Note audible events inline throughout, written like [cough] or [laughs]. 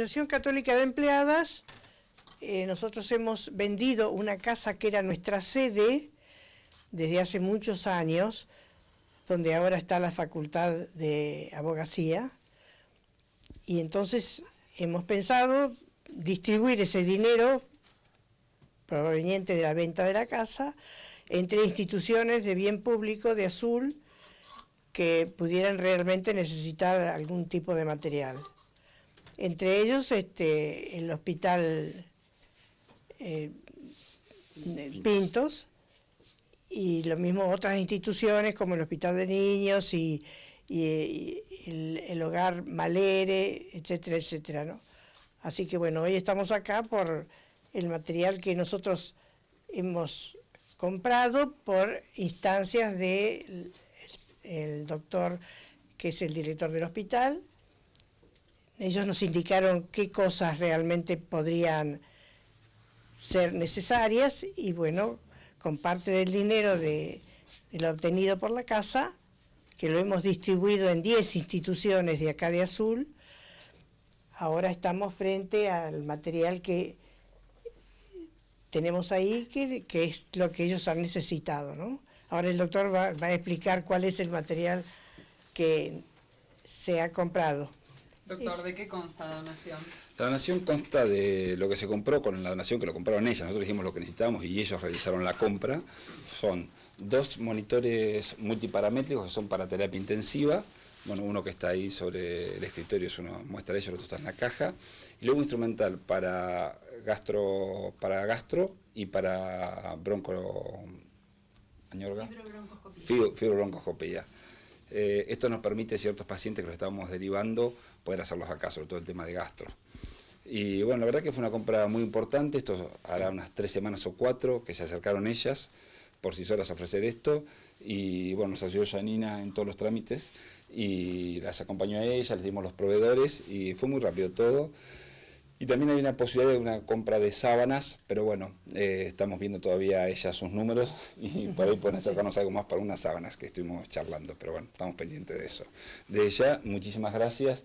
Asociación Católica de Empleadas, eh, nosotros hemos vendido una casa que era nuestra sede desde hace muchos años, donde ahora está la Facultad de Abogacía, y entonces hemos pensado distribuir ese dinero proveniente de la venta de la casa entre instituciones de bien público de Azul que pudieran realmente necesitar algún tipo de material. Entre ellos este, el hospital eh, Pintos y lo mismo otras instituciones como el hospital de niños y, eh, el, hogar Malere, etcétera, etcétera. Así que bueno, hoy estamos acá por el material que nosotros hemos comprado por instancias de el doctor que es el director del hospital, ellos nos indicaron qué cosas realmente podrían ser necesarias y bueno, con parte del dinero de, lo obtenido por la casa, que lo hemos distribuido en 10 instituciones de acá de Azul, ahora estamos frente al material que tenemos ahí, que, es lo que ellos han necesitado. ¿no? Ahora el doctor va a explicar cuál es el material que se ha comprado. Doctor, ¿de qué consta la donación? La donación consta de lo que se compró con la donación que lo compraron ellas. Nosotros dijimos lo que necesitábamos y ellos realizaron la compra. Son dos monitores multiparamétricos que son para terapia intensiva. Bueno, uno que está ahí sobre el escritorio es uno muestra de ellos, el otro está en la caja. Y luego un instrumental para gastro, para gastro y para bronco... Fibrobroncoscopía. Fibrobroncoscopía. Eh, esto nos permite ciertos pacientes que los estábamos derivando poder hacerlos acá, sobre todo el tema de gastro. Y bueno, la verdad que fue una compra muy importante, esto hará unas tres semanas o cuatro que se acercaron ellas por sí solas a ofrecer esto y bueno, nos ayudó Janina en todos los trámites y las acompañó a ellas, les dimos los proveedores y fue muy rápido todo. Y también hay una posibilidad de una compra de sábanas, pero bueno, eh, estamos viendo todavía ella sus números [laughs] y por ahí pueden acercarnos algo más para unas sábanas que estuvimos charlando, pero bueno, estamos pendientes de eso. De ella, muchísimas gracias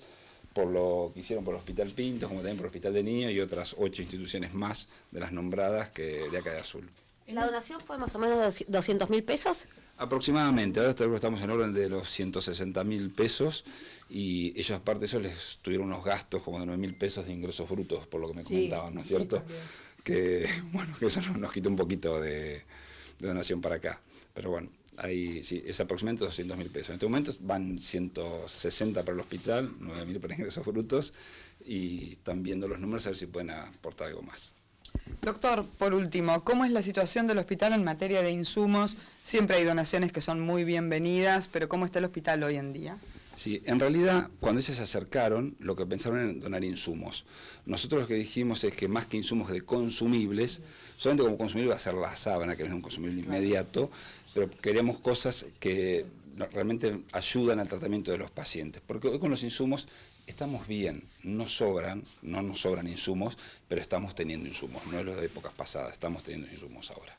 por lo que hicieron por el Hospital Pinto, como también por el Hospital de Niños y otras ocho instituciones más de las nombradas que de acá de Azul. ¿La donación fue más o menos de 200 mil pesos? Aproximadamente, ahora estamos en orden de los 160 mil pesos y ellos aparte de eso les tuvieron unos gastos como de 9 mil pesos de ingresos brutos, por lo que me comentaban, ¿no es cierto? que [laughs] bueno, que eso nos quita un poquito de, donación para acá, pero bueno. Ahí, sí, es aproximadamente 200 mil pesos. En este momento van 160 para el hospital, 9 mil para ingresos brutos y están viendo los números a ver si pueden aportar algo más. Doctor, por último, ¿cómo es la situación del hospital en materia de insumos? Siempre hay donaciones que son muy bienvenidas, pero ¿cómo está el hospital hoy en día? Sí, en realidad cuando ellos se acercaron, lo que pensaron era donar insumos. Nosotros lo que dijimos es que más que insumos de consumibles, solamente como consumible va a ser la sábana, que no es un consumible inmediato, pero queremos cosas que realmente ayudan al tratamiento de los pacientes. Porque hoy con los insumos estamos bien, no sobran, no nos sobran insumos, pero estamos teniendo insumos, no es lo de épocas pasadas, estamos teniendo insumos ahora.